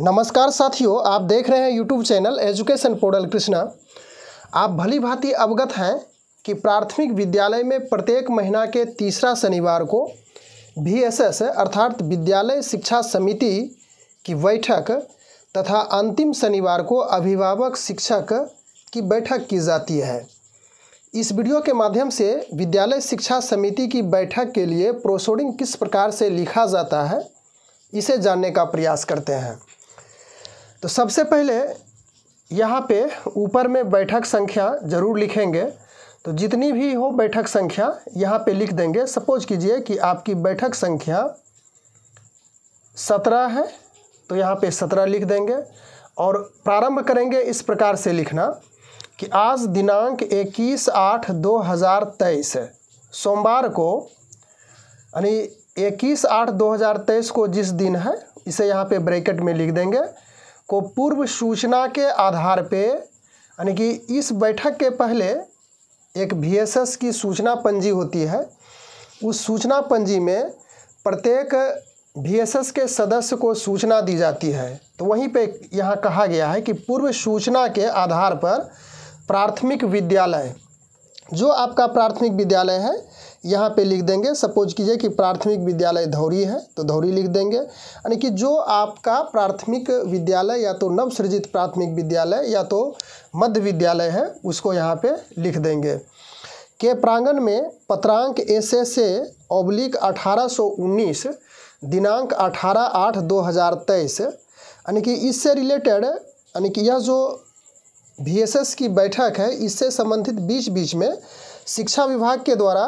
नमस्कार साथियों आप देख रहे हैं YouTube channel education portal Krishna आप भली भांति अवगत हैं कि प्राथमिक विद्यालय में प्रत्येक महीना के तीसरा शनिवार को भी एस एस अर्थात विद्यालय शिक्षा समिति की बैठक तथा अंतिम शनिवार को अभिभावक शिक्षक की बैठक की जाती है इस वीडियो के माध्यम से विद्यालय शिक्षा समिति की बैठक के लिए प्रोसोडिंग किस प्रकार से लिखा जाता है इसे जानने का प्रयास करते हैं तो सबसे पहले यहाँ पे ऊपर में बैठक संख्या ज़रूर लिखेंगे तो जितनी भी हो बैठक संख्या यहाँ पे लिख देंगे सपोज कीजिए कि आपकी बैठक संख्या सत्रह है तो यहाँ पे सत्रह लिख देंगे और प्रारंभ करेंगे इस प्रकार से लिखना कि आज दिनांक इक्कीस आठ दो हज़ार तेईस है सोमवार को यानी इक्कीस आठ दो हज़ार तेईस को जिस दिन है इसे यहाँ पे ब्रैकेट में लिख देंगे को पूर्व सूचना के आधार पे यानी कि इस बैठक के पहले एक वीएसएस की सूचना पंजी होती है उस सूचना पंजी में प्रत्येक वीएसएस के सदस्य को सूचना दी जाती है तो वहीं पे यहाँ कहा गया है कि पूर्व सूचना के आधार पर प्राथमिक विद्यालय जो आपका प्राथमिक विद्यालय है यहाँ पे लिख देंगे सपोज कीजिए कि प्राथमिक विद्यालय धौरी है तो धौरी लिख देंगे यानी कि जो आपका प्राथमिक विद्यालय या तो नवसृजित प्राथमिक विद्यालय या तो मध्य विद्यालय है उसको यहाँ पे लिख देंगे के प्रांगण में पत्रांक एस एस ए ओब्लिक अठारह दिनांक अठारह आठ दो हज़ार तेईस यानी कि इससे रिलेटेड यानी कि यह जो वी की बैठक है इससे संबंधित बीच बीच में शिक्षा विभाग के द्वारा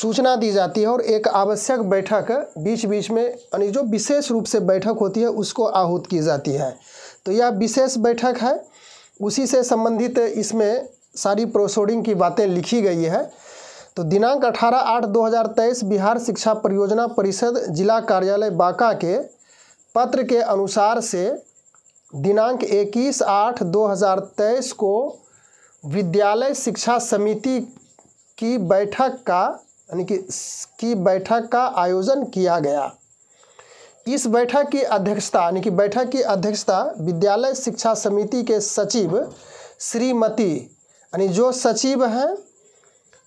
सूचना दी जाती है और एक आवश्यक बैठक बीच बीच में यानी जो विशेष रूप से बैठक होती है उसको आहूत की जाती है तो यह विशेष बैठक है उसी से संबंधित इसमें सारी प्रोसोडिंग की बातें लिखी गई है तो दिनांक 18 आठ 2023 बिहार शिक्षा परियोजना परिषद जिला कार्यालय बांका के पत्र के अनुसार से दिनांक 21 आठ 2023 को विद्यालय शिक्षा समिति की बैठक का यानी कि की बैठक का आयोजन किया गया इस बैठक की अध्यक्षता यानी कि बैठक की अध्यक्षता विद्यालय शिक्षा समिति के सचिव श्रीमती यानी जो सचिव हैं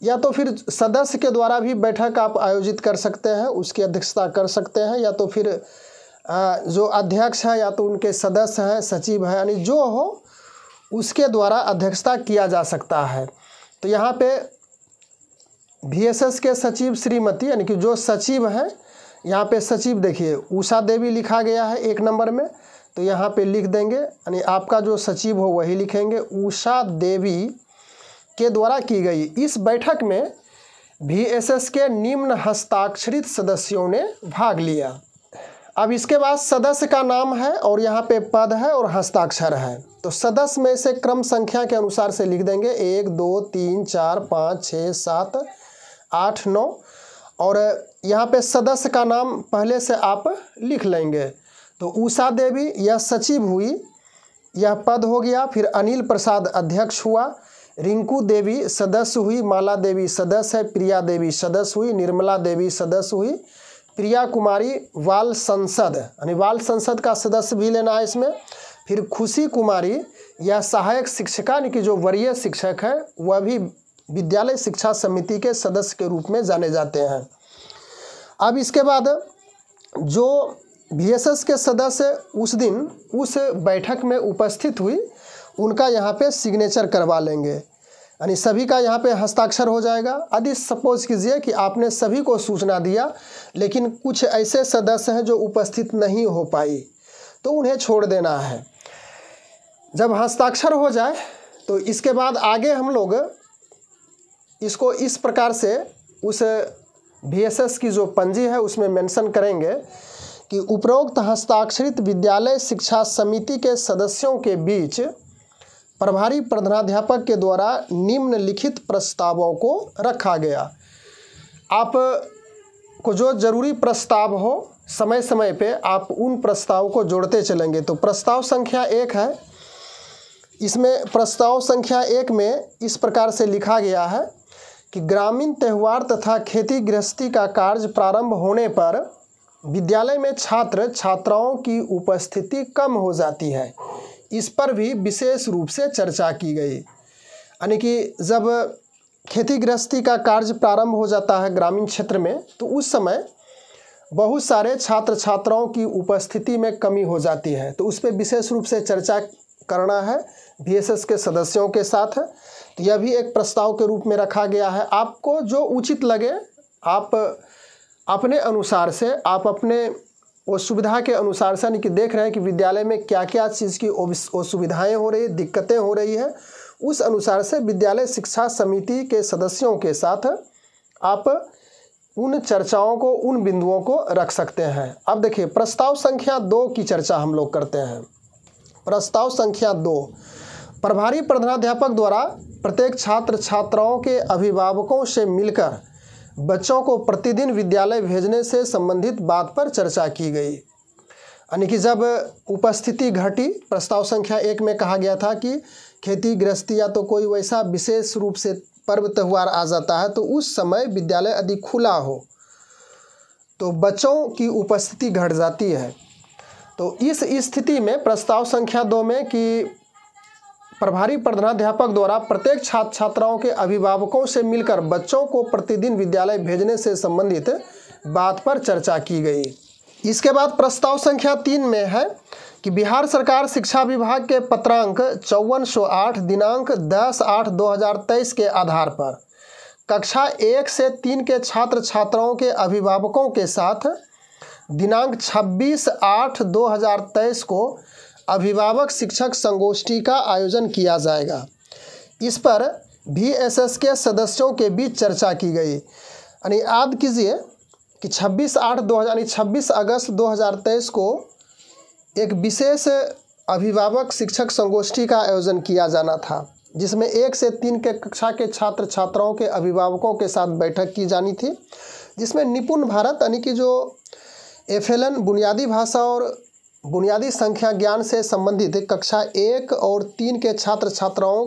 या तो फिर सदस्य के द्वारा भी बैठक आप आयोजित कर सकते हैं उसकी अध्यक्षता कर सकते हैं या तो फिर जो अध्यक्ष हैं या तो उनके सदस्य हैं सचिव हैं यानी जो हो उसके द्वारा अध्यक्षता किया जा सकता है तो यहाँ पे बीएसएस के सचिव श्रीमती यानी कि जो सचिव हैं यहाँ पे सचिव देखिए उषा देवी लिखा गया है एक नंबर में तो यहाँ पे लिख देंगे यानी आपका जो सचिव हो वही लिखेंगे उषा देवी के द्वारा की गई इस बैठक में बीएसएस के निम्न हस्ताक्षरित सदस्यों ने भाग लिया अब इसके बाद सदस्य का नाम है और यहाँ पे पद है और हस्ताक्षर है तो सदस्य में से क्रम संख्या के अनुसार से लिख देंगे एक दो तीन चार पाँच छः सात आठ नौ और यहाँ पे सदस्य का नाम पहले से आप लिख लेंगे तो उषा देवी यह सचिव हुई यह पद हो गया फिर अनिल प्रसाद अध्यक्ष हुआ रिंकू देवी सदस्य हुई माला देवी सदस्य है प्रिया देवी सदस्य हुई निर्मला देवी सदस्य हुई प्रिया कुमारी वाल संसद यानी वाल संसद का सदस्य भी लेना है इसमें फिर खुशी कुमारी यह सहायक शिक्षिका यानी कि जो वरीय शिक्षक है वह भी विद्यालय शिक्षा समिति के सदस्य के रूप में जाने जाते हैं अब इसके बाद जो बी के सदस्य उस दिन उस बैठक में उपस्थित हुई उनका यहाँ पे सिग्नेचर करवा लेंगे यानी सभी का यहाँ पे हस्ताक्षर हो जाएगा यदि सपोज कीजिए कि आपने सभी को सूचना दिया लेकिन कुछ ऐसे सदस्य हैं जो उपस्थित नहीं हो पाई तो उन्हें छोड़ देना है जब हस्ताक्षर हो जाए तो इसके बाद आगे हम लोग इसको इस प्रकार से उस वी की जो पंजी है उसमें मेंशन करेंगे कि उपरोक्त हस्ताक्षरित विद्यालय शिक्षा समिति के सदस्यों के बीच प्रभारी प्रधानाध्यापक के द्वारा निम्नलिखित प्रस्तावों को रखा गया आप को जो जरूरी प्रस्ताव हो समय समय पे आप उन प्रस्ताव को जोड़ते चलेंगे तो प्रस्ताव संख्या एक है इसमें प्रस्ताव संख्या एक में इस प्रकार से लिखा गया है कि ग्रामीण त्यौहार तथा खेती गृहस्थी का कार्य प्रारंभ होने पर विद्यालय में छात्र छात्राओं की उपस्थिति कम हो जाती है इस पर भी विशेष रूप से चर्चा की गई यानी कि जब खेती गृहस्थी का कार्य प्रारंभ हो जाता है ग्रामीण क्षेत्र में तो उस समय बहुत सारे छात्र छात्राओं की उपस्थिति में कमी हो जाती है तो उस पर विशेष रूप से चर्चा करना है बी के सदस्यों के साथ तो यह भी एक प्रस्ताव के रूप में रखा गया है आपको जो उचित लगे आप अपने अनुसार से आप अपने वो सुविधा के अनुसार से यानी कि देख रहे हैं कि विद्यालय में क्या क्या चीज़ की असुविधाएँ हो रही है दिक्कतें हो रही है उस अनुसार से विद्यालय शिक्षा समिति के सदस्यों के साथ आप उन चर्चाओं को उन बिंदुओं को रख सकते हैं अब देखिए प्रस्ताव संख्या दो की चर्चा हम लोग करते हैं प्रस्ताव संख्या दो प्रभारी प्रधानाध्यापक द्वारा प्रत्येक छात्र छात्राओं के अभिभावकों से मिलकर बच्चों को प्रतिदिन विद्यालय भेजने से संबंधित बात पर चर्चा की गई यानी कि जब उपस्थिति घटी प्रस्ताव संख्या एक में कहा गया था कि खेती गृहस्थी या तो कोई वैसा विशेष रूप से पर्व त्यौहार आ जाता है तो उस समय विद्यालय यदि खुला हो तो बच्चों की उपस्थिति घट जाती है तो इस स्थिति में प्रस्ताव संख्या दो में कि प्रभारी प्रधानाध्यापक द्वारा प्रत्येक छात्र छात्राओं के अभिभावकों से मिलकर बच्चों को प्रतिदिन विद्यालय भेजने से संबंधित बात पर चर्चा की गई इसके बाद प्रस्ताव संख्या तीन में है कि बिहार सरकार शिक्षा विभाग के पत्रांक चौवन सौ आठ दिनांक दस आठ दो हज़ार तेईस के आधार पर कक्षा एक से तीन के छात्र छात्राओं के अभिभावकों के साथ दिनांक छब्बीस आठ दो हज़ार तेईस को अभिभावक शिक्षक संगोष्ठी का आयोजन किया जाएगा इस पर भी एस के सदस्यों के बीच चर्चा की गई यानी याद कीजिए कि 26 आठ दो यानी छब्बीस अगस्त 2023 को एक विशेष अभिभावक शिक्षक संगोष्ठी का आयोजन किया जाना था जिसमें एक से तीन के कक्षा के छात्र छात्राओं के अभिभावकों के साथ बैठक की जानी थी जिसमें निपुण भारत यानी कि जो एफ बुनियादी भाषा और बुनियादी संख्या ज्ञान से संबंधित कक्षा एक और तीन के छात्र छात्राओं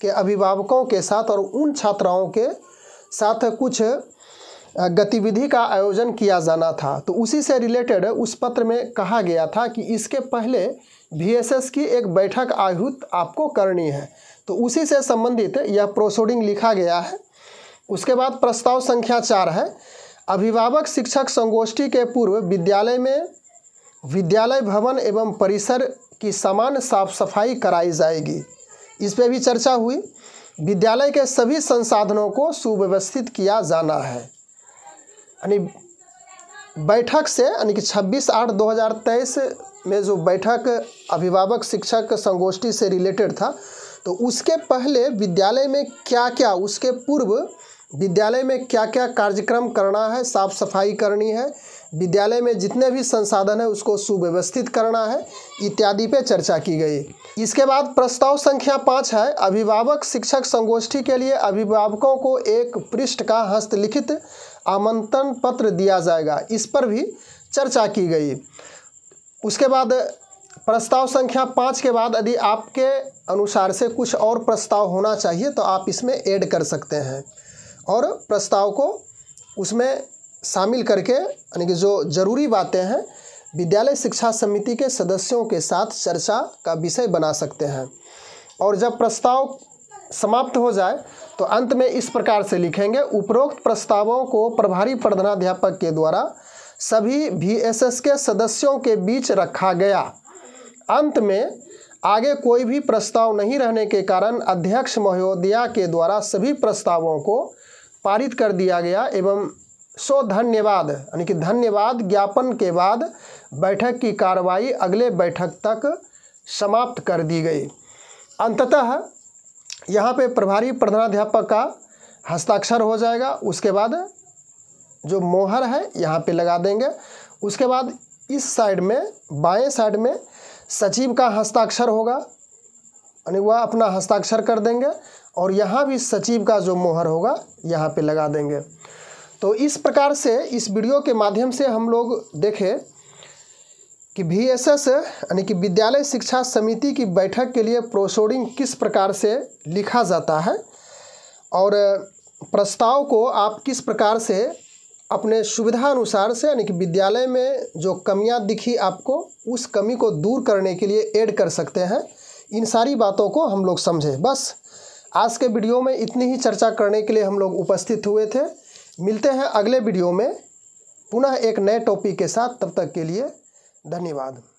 के अभिभावकों के साथ और उन छात्राओं के साथ कुछ गतिविधि का आयोजन किया जाना था तो उसी से रिलेटेड उस पत्र में कहा गया था कि इसके पहले वीएसएस की एक बैठक आयुत आपको करनी है तो उसी से संबंधित यह प्रोसोडिंग लिखा गया है उसके बाद प्रस्ताव संख्या चार है अभिभावक शिक्षक संगोष्ठी के पूर्व विद्यालय में विद्यालय भवन एवं परिसर की समान साफ सफाई कराई जाएगी इस पर भी चर्चा हुई विद्यालय के सभी संसाधनों को सुव्यवस्थित किया जाना है यानी बैठक से यानी कि 26 आठ 2023 में जो बैठक अभिभावक शिक्षक संगोष्ठी से रिलेटेड था तो उसके पहले विद्यालय में क्या क्या उसके पूर्व विद्यालय में क्या क्या कार्यक्रम करना है साफ सफाई करनी है विद्यालय में जितने भी संसाधन है उसको सुव्यवस्थित करना है इत्यादि पे चर्चा की गई इसके बाद प्रस्ताव संख्या पाँच है अभिभावक शिक्षक संगोष्ठी के लिए अभिभावकों को एक पृष्ठ का हस्तलिखित आमंत्रण पत्र दिया जाएगा इस पर भी चर्चा की गई उसके बाद प्रस्ताव संख्या पाँच के बाद यदि आपके अनुसार से कुछ और प्रस्ताव होना चाहिए तो आप इसमें ऐड कर सकते हैं और प्रस्ताव को उसमें शामिल करके यानी कि जो जरूरी बातें हैं विद्यालय शिक्षा समिति के सदस्यों के साथ चर्चा का विषय बना सकते हैं और जब प्रस्ताव समाप्त हो जाए तो अंत में इस प्रकार से लिखेंगे उपरोक्त प्रस्तावों को प्रभारी प्रधानाध्यापक के द्वारा सभी एस के सदस्यों के बीच रखा गया अंत में आगे कोई भी प्रस्ताव नहीं रहने के कारण अध्यक्ष महोदया के द्वारा सभी प्रस्तावों को पारित कर दिया गया एवं सो धन्यवाद यानी कि धन्यवाद ज्ञापन के बाद बैठक की कार्रवाई अगले बैठक तक समाप्त कर दी गई अंततः यहाँ पे प्रभारी प्रधानाध्यापक का हस्ताक्षर हो जाएगा उसके बाद जो मोहर है यहाँ पे लगा देंगे उसके बाद इस साइड में बाएं साइड में सचिव का हस्ताक्षर होगा यानी वह अपना हस्ताक्षर कर देंगे और यहाँ भी सचिव का जो मोहर होगा यहाँ पे लगा देंगे तो इस प्रकार से इस वीडियो के माध्यम से हम लोग देखें कि वी एस एस यानी कि विद्यालय शिक्षा समिति की बैठक के लिए प्रोसोडिंग किस प्रकार से लिखा जाता है और प्रस्ताव को आप किस प्रकार से अपने सुविधा अनुसार से यानी कि विद्यालय में जो कमियां दिखी आपको उस कमी को दूर करने के लिए ऐड कर सकते हैं इन सारी बातों को हम लोग समझें बस आज के वीडियो में इतनी ही चर्चा करने के लिए हम लोग उपस्थित हुए थे मिलते हैं अगले वीडियो में पुनः एक नए टॉपिक के साथ तब तक के लिए धन्यवाद